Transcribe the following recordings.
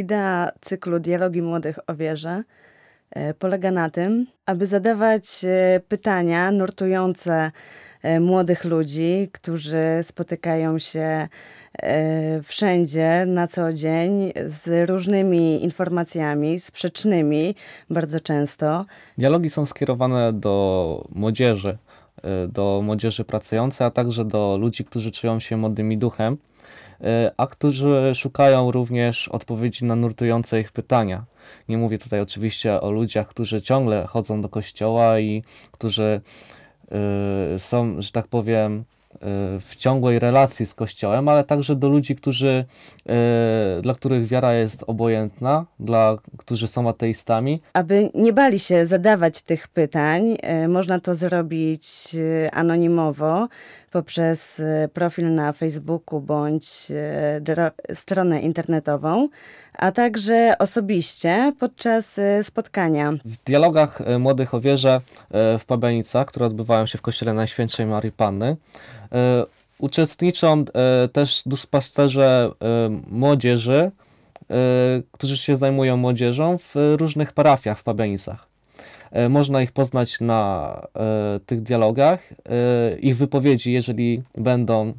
Idea cyklu Dialogi Młodych o Wierze e, polega na tym, aby zadawać e, pytania nurtujące e, młodych ludzi, którzy spotykają się wszędzie na co dzień z różnymi informacjami, sprzecznymi bardzo często. Dialogi są skierowane do młodzieży, do młodzieży pracującej, a także do ludzi, którzy czują się młodymi duchem. E, a którzy szukają również odpowiedzi na nurtujące ich pytania. Nie mówię tutaj oczywiście o ludziach, którzy ciągle chodzą do kościoła i którzy e, są, że tak powiem, e, w ciągłej relacji z Kościołem, ale także do ludzi, którzy, dla których wiara jest obojętna, dla którzy są ateistami. Aby nie bali się zadawać tych pytań, można to zrobić anonimowo poprzez e, profil na Facebooku bądź e, stronę internetową, a także osobiście podczas e, spotkania. W dialogach młodych o wierze w Pabenicach, które odbywają się w kościele Najświętszej Marii Panny, uczestniczą też duszpasterze młodzieży, którzy się zajmują młodzieżą w różnych parafiach w Pabenicach. E, można ich poznać na e, tych dialogach. E, ich wypowiedzi, jeżeli będą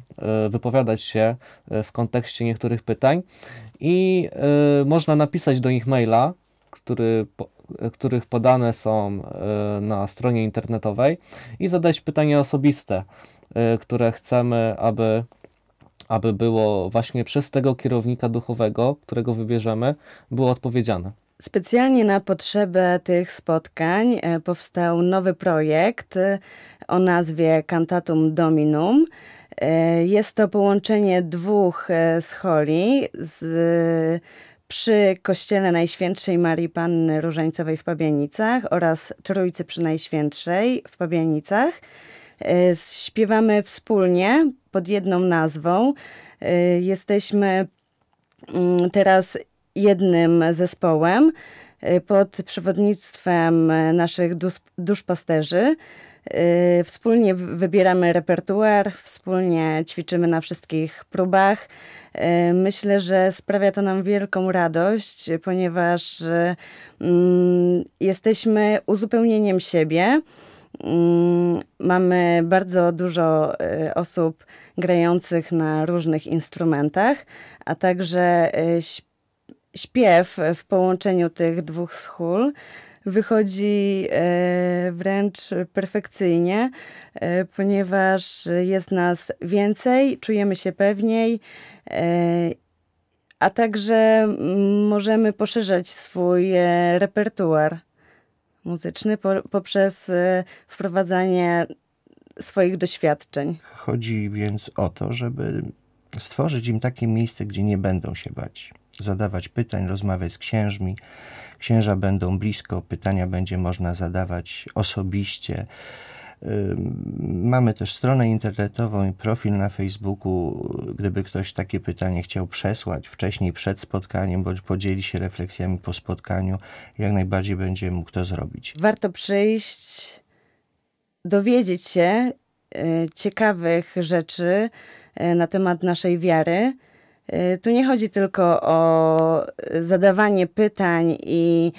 wypowiadać się w kontekście niektórych pytań. I można napisać do nich maila, który, których podane są na stronie internetowej i zadać pytanie osobiste, które chcemy, aby, aby było właśnie przez tego kierownika duchowego, którego wybierzemy, było odpowiedziane. Specjalnie na potrzebę tych spotkań e, powstał nowy projekt e, o nazwie Cantatum Dominum. E, jest to połączenie dwóch scholi z, przy Kościele Najświętszej Marii Panny Różańcowej w Pabianicach oraz Trójcy przy Najświętszej w Pabianicach. Śpiewamy wspólnie pod jedną nazwą. Jesteśmy mm, teraz jednym zespołem y, pod przewodnictwem naszych dusz, duszpasterzy. Y, wspólnie wybieramy repertuar, wspólnie ćwiczymy na wszystkich próbach. Y, myślę, że sprawia to nam wielką radość, ponieważ mm, jesteśmy uzupełnieniem siebie. Mm, mamy bardzo dużo osób grających na różnych instrumentach, a także śpiewanych śpiew w połączeniu tych dwóch schól wychodzi e, wręcz perfekcyjnie, e, ponieważ jest nas więcej, czujemy się pewniej, e, a także mm, możemy poszerzać swój repertuar muzyczny poprzez wprowadzanie swoich doświadczeń. Chodzi więc o to, żeby stworzyć im takie miejsce, gdzie nie będą się bać zadawać pytań, rozmawiać z księżmi. Księża będą blisko, pytania będzie można zadawać osobiście. Mamy też stronę internetową i profil na Facebooku. Gdyby ktoś takie pytanie chciał przesłać wcześniej, przed spotkaniem, bądź podzieli się refleksjami po spotkaniu, jak najbardziej będzie mógł to zrobić. Warto przyjść, dowiedzieć się y, ciekawych rzeczy y, na temat naszej wiary. Y, tu nie chodzi tylko o y, zadawanie pytań i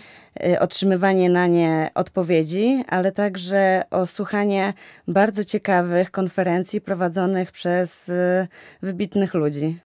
y, otrzymywanie na nie odpowiedzi, ale także o słuchanie bardzo ciekawych konferencji prowadzonych przez wybitnych ludzi.